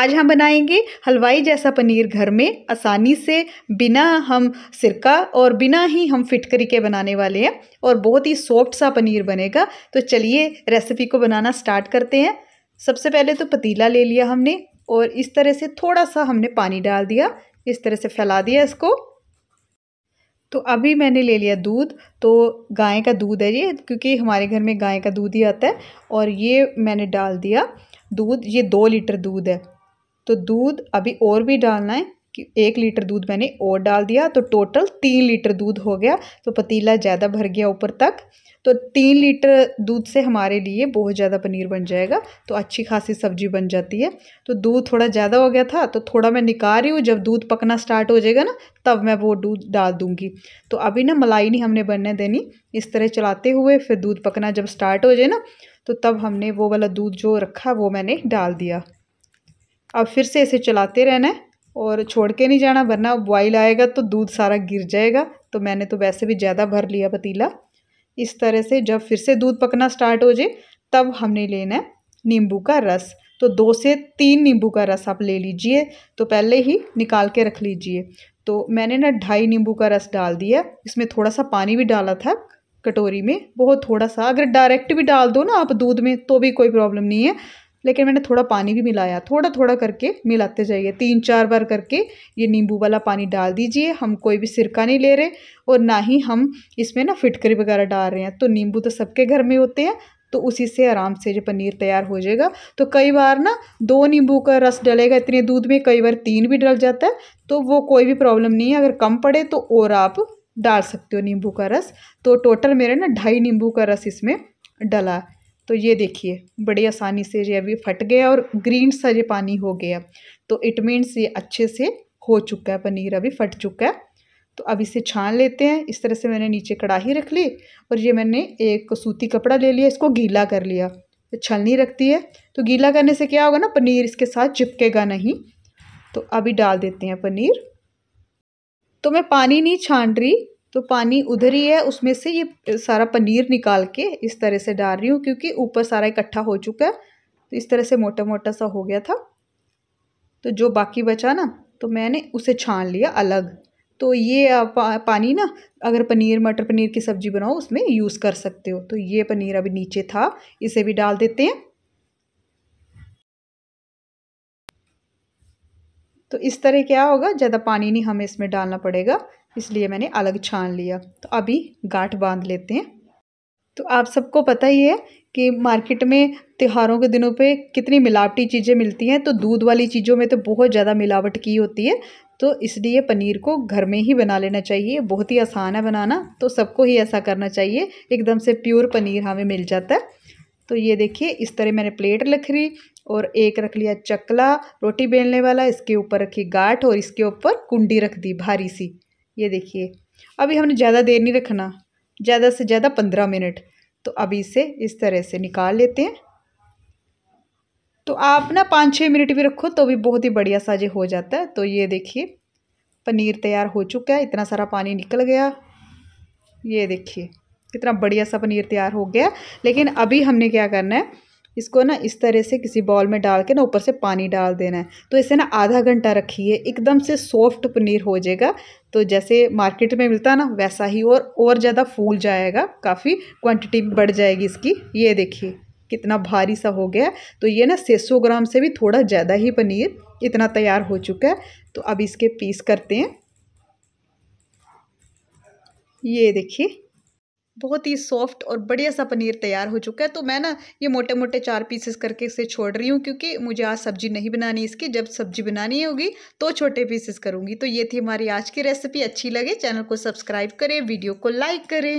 आज हम बनाएंगे हलवाई जैसा पनीर घर में आसानी से बिना हम सिरका और बिना ही हम फिटकरी के बनाने वाले हैं और बहुत ही सॉफ्ट सा पनीर बनेगा तो चलिए रेसिपी को बनाना स्टार्ट करते हैं सबसे पहले तो पतीला ले लिया हमने और इस तरह से थोड़ा सा हमने पानी डाल दिया इस तरह से फैला दिया इसको तो अभी मैंने ले लिया दूध तो गाय का दूध है ये क्योंकि हमारे घर में गाय का दूध ही आता है और ये मैंने डाल दिया दूध ये दो लीटर दूध है तो दूध अभी और भी डालना है कि एक लीटर दूध मैंने और डाल दिया तो टोटल तीन लीटर दूध हो गया तो पतीला ज़्यादा भर गया ऊपर तक तो तीन लीटर दूध से हमारे लिए बहुत ज़्यादा पनीर बन जाएगा तो अच्छी खासी सब्जी बन जाती है तो दूध थोड़ा ज़्यादा हो गया था तो थोड़ा मैं निकाल रही हूँ जब दूध पकना स्टार्ट हो जाएगा ना तब मैं वो दूध डाल दूँगी तो अभी ना मलाई नहीं हमने बनने देनी इस तरह चलाते हुए फिर दूध पकना जब स्टार्ट हो जाए ना तो तब हमने वो वाला दूध जो रखा वो मैंने डाल दिया अब फिर से इसे चलाते रहना है और छोड़ के नहीं जाना वरना बॉयल आएगा तो दूध सारा गिर जाएगा तो मैंने तो वैसे भी ज़्यादा भर लिया पतीला इस तरह से जब फिर से दूध पकना स्टार्ट हो जाए तब हमने लेना है नींबू का रस तो दो से तीन नींबू का रस आप ले लीजिए तो पहले ही निकाल के रख लीजिए तो मैंने ना ढाई नींबू का रस डाल दिया इसमें थोड़ा सा पानी भी डाला था कटोरी में बहुत थोड़ा सा अगर डायरेक्ट भी डाल दो ना आप दूध में तो भी कोई प्रॉब्लम नहीं है लेकिन मैंने थोड़ा पानी भी मिलाया थोड़ा थोड़ा करके मिलाते जाइए तीन चार बार करके ये नींबू वाला पानी डाल दीजिए हम कोई भी सिरका नहीं ले रहे और ना ही हम इसमें ना फिटकरी वगैरह डाल रहे हैं तो नींबू तो सबके घर में होते हैं तो उसी से आराम से जो पनीर तैयार हो जाएगा तो कई बार ना दो नींबू का रस डलेगा इतने दूध में कई बार तीन भी डल जाता है तो वो कोई भी प्रॉब्लम नहीं है अगर कम पड़े तो और आप डाल सकते हो नींबू का रस तो टोटल मेरे ना ढाई नींबू का रस इसमें डला तो ये देखिए बड़ी आसानी से ये अभी फट गया और ग्रीन सा ये पानी हो गया तो इट मीन्स ये अच्छे से हो चुका है पनीर अभी फट चुका है तो अब इसे छान लेते हैं इस तरह से मैंने नीचे कढ़ाही रख ली और ये मैंने एक सूती कपड़ा ले लिया इसको गीला कर लिया तो छलनी रखती है तो गीला करने से क्या होगा ना पनीर इसके साथ चिपकेगा नहीं तो अभी डाल देते हैं पनीर तो मैं पानी नहीं छान रही तो पानी उधर ही है उसमें से ये सारा पनीर निकाल के इस तरह से डाल रही हूँ क्योंकि ऊपर सारा इकट्ठा हो चुका है तो इस तरह से मोटा मोटा सा हो गया था तो जो बाकी बचा ना तो मैंने उसे छान लिया अलग तो ये पा, पानी ना अगर पनीर मटर पनीर की सब्ज़ी बनाओ उसमें यूज़ कर सकते हो तो ये पनीर अभी नीचे था इसे भी डाल देते हैं तो इस तरह क्या होगा ज़्यादा पानी नहीं हमें इसमें डालना पड़ेगा इसलिए मैंने अलग छान लिया तो अभी गांठ बांध लेते हैं तो आप सबको पता ही है कि मार्केट में त्योहारों के दिनों पे कितनी मिलावटी चीज़ें मिलती हैं तो दूध वाली चीज़ों में तो बहुत ज़्यादा मिलावट की होती है तो इसलिए पनीर को घर में ही बना लेना चाहिए बहुत ही आसान है बनाना तो सबको ही ऐसा करना चाहिए एकदम से प्योर पनीर हमें मिल जाता है तो ये देखिए इस तरह मैंने प्लेट रख ली और एक रख लिया चकला रोटी बेलने वाला इसके ऊपर रखी गाठ और इसके ऊपर कुंडी रख दी भारी सी ये देखिए अभी हमने ज़्यादा देर नहीं रखना ज़्यादा से ज़्यादा पंद्रह मिनट तो अभी इसे इस तरह से निकाल लेते हैं तो आप ना पाँच छः मिनट भी रखो तो भी बहुत ही बढ़िया साजे हो जाता है तो ये देखिए पनीर तैयार हो चुका है इतना सारा पानी निकल गया ये देखिए कितना बढ़िया सा पनीर तैयार हो गया लेकिन अभी हमने क्या करना है इसको ना इस तरह से किसी बॉल में डाल के ना ऊपर से पानी डाल देना है तो इसे ना आधा घंटा रखिए एकदम से सॉफ्ट पनीर हो जाएगा तो जैसे मार्केट में मिलता ना वैसा ही और और ज़्यादा फूल जाएगा काफ़ी क्वांटिटी बढ़ जाएगी इसकी ये देखिए कितना भारी सा हो गया तो ये ना छः सौ ग्राम से भी थोड़ा ज़्यादा ही पनीर इतना तैयार हो चुका है तो अब इसके पीस करते हैं ये देखिए बहुत ही सॉफ्ट और बढ़िया सा पनीर तैयार हो चुका है तो मैं ना ये मोटे मोटे चार पीसेस करके इसे छोड़ रही हूँ क्योंकि मुझे आज सब्जी नहीं बनानी इसकी जब सब्जी बनानी होगी तो छोटे पीसेस करूँगी तो ये थी हमारी आज की रेसिपी अच्छी लगे चैनल को सब्सक्राइब करें वीडियो को लाइक करें